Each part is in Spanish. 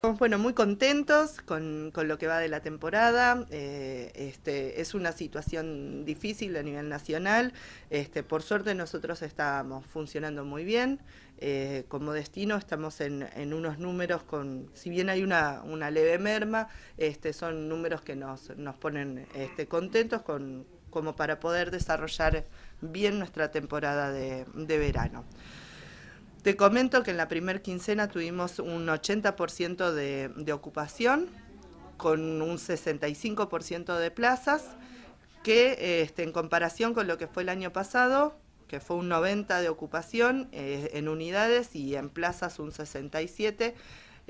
Bueno, muy contentos con, lo que va de la temporada. Eh, este, es una situación difícil a nivel nacional. Este, por suerte nosotros estábamos funcionando muy bien. Eh, como destino estamos en, unos números con, si bien hay una, leve merma, este, son números que nos, ponen este, contentos como para poder desarrollar bien nuestra temporada de verano. Te comento que en la primer quincena tuvimos un 80% de, ocupación, con un 65% de plazas, que este, en comparación con lo que fue el año pasado, que fue un 90 de ocupación eh, en unidades y en plazas un 67,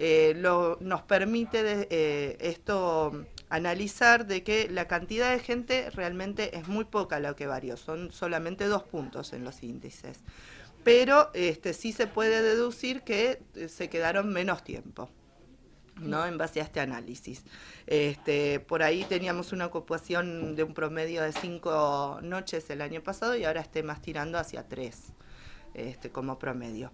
eh, nos permite eh, esto analizar de que la cantidad de gente realmente es muy poca lo que varió, son solamente dos puntos en los índices pero este, sí se puede deducir que eh, se quedaron menos tiempo. ¿no? en base a este análisis. Este, por ahí teníamos una ocupación de un promedio de cinco noches el año pasado y ahora esté más tirando hacia tres este, como promedio.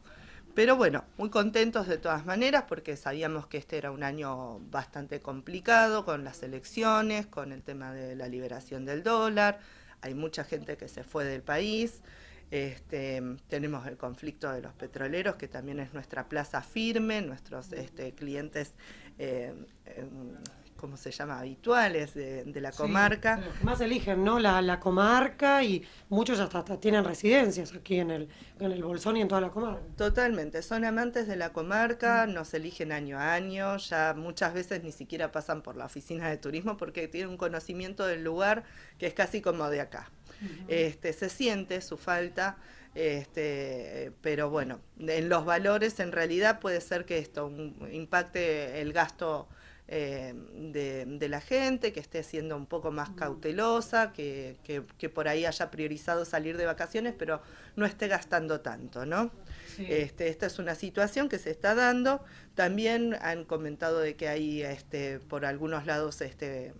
Pero bueno, muy contentos de todas maneras porque sabíamos que este era un año bastante complicado con las elecciones, con el tema de la liberación del dólar, hay mucha gente que se fue del país. Este, tenemos el conflicto de los petroleros, que también es nuestra plaza firme, nuestros este, clientes eh, em, como se llama, habituales de, la comarca. más eligen, ¿no? La, comarca y muchos hasta, tienen residencias aquí en el, Bolsón y en toda la comarca. Totalmente, son amantes de la comarca, mm. nos eligen año a año, ya muchas veces ni siquiera pasan por la oficina de turismo porque tienen un conocimiento del lugar que es casi como de acá. este, se siente su falta. Este, pero bueno, en los valores en realidad puede ser que esto impacte el gasto eh, de, la gente, que esté siendo un poco más mm. cautelosa, que, por ahí haya priorizado salir de vacaciones, pero no esté gastando tanto, ¿no? Este, esta es una situación que se está dando. También han comentado de que hay este, por algunos lados este,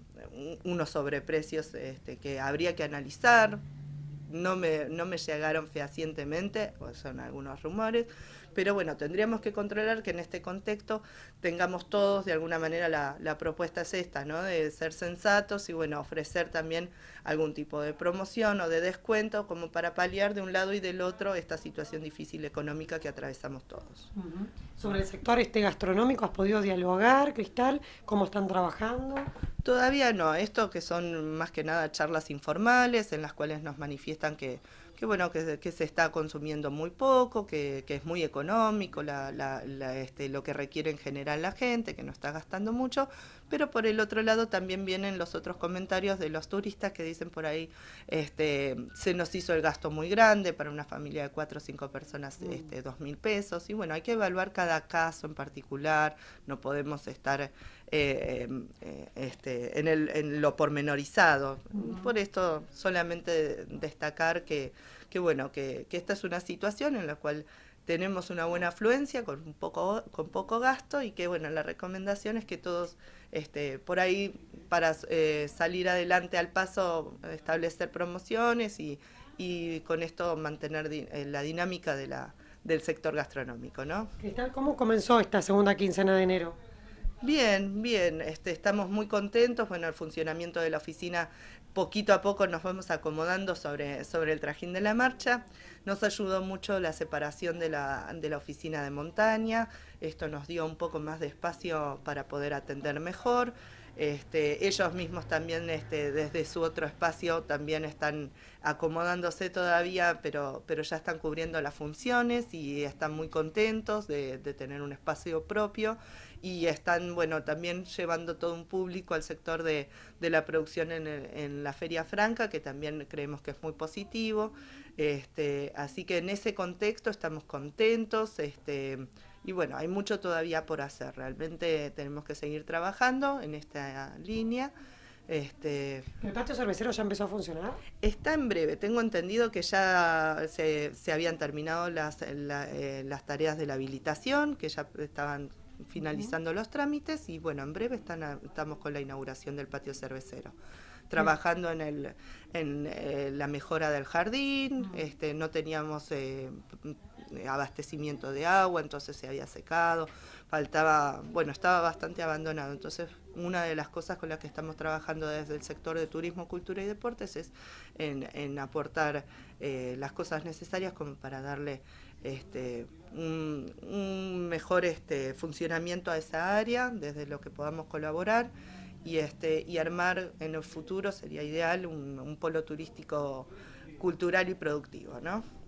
unos sobreprecios este, que habría que analizar. No me, no me llegaron fehacientemente, son algunos rumores, pero bueno, tendríamos que controlar que en este contexto tengamos todos, de alguna manera, la, propuesta es esta, ¿no? De ser sensatos y, bueno, ofrecer también algún tipo de promoción o de descuento como para paliar de un lado y del otro esta situación difícil económica que atravesamos todos. Sobre el sector este gastronómico, ¿has podido dialogar, Cristal? ¿Cómo están trabajando? Todavía no, esto que son más que nada charlas informales en las cuales nos manifiestan que que bueno, que, se está consumiendo muy poco, que, es muy económico este, lo que requiere en general la gente, que no está gastando mucho, pero por el otro lado también vienen los otros comentarios de los turistas que dicen por ahí, este, se nos hizo el gasto muy grande para una familia de cuatro o cinco personas, mm. este, dos mil pesos, y bueno, hay que evaluar cada caso en particular, no podemos estar eh, eh, este, en, el, en, lo pormenorizado. Por esto solamente destacar que, bueno, que, esta es una situación en la cual tenemos una buena afluencia con poco con poco gasto y que bueno la recomendación es que todos este, por ahí para eh, salir adelante al paso establecer promociones y, con esto mantener eh, la dinámica de la, del sector gastronómico, ¿no? Cristal, ¿cómo comenzó esta segunda quincena de enero? Bien, bien, este, estamos muy contentos. Bueno, el funcionamiento de la oficina poquito a poco nos vamos acomodando sobre, el trajín de la marcha. Nos ayudó mucho la separación de la oficina de montaña, esto nos dio un poco más de espacio para poder atender mejor. Este, ellos mismos también este, desde su otro espacio también están acomodándose todavía, pero, pero ya están cubriendo las funciones y están muy contentos de, tener un espacio propio y están bueno también llevando todo un público al sector de, la producción en, la Feria Franca, que también creemos que es muy positivo. Este, así que en ese contexto estamos contentos. Este, y bueno, hay mucho todavía por hacer. Realmente tenemos que seguir trabajando en esta línea. Este, ¿El patio cervecero ya empezó a funcionar? Está en breve. Tengo entendido que ya se, habían terminado eh, las, tareas de la habilitación, que ya estaban finalizando los trámites y bueno, en breve están estamos con la inauguración del patio cervecero trabajando en, el, en eh, la mejora del jardín, este, no teníamos eh, abastecimiento de agua, entonces se había secado, faltaba, bueno, estaba bastante abandonado. Entonces, una de las cosas con las que estamos trabajando desde el sector de turismo, cultura y deportes es en, aportar eh, las cosas necesarias como para darle este, un, mejor este, funcionamiento a esa área, desde lo que podamos colaborar y, este, y armar en el futuro sería ideal un, polo turístico cultural y productivo, ¿no?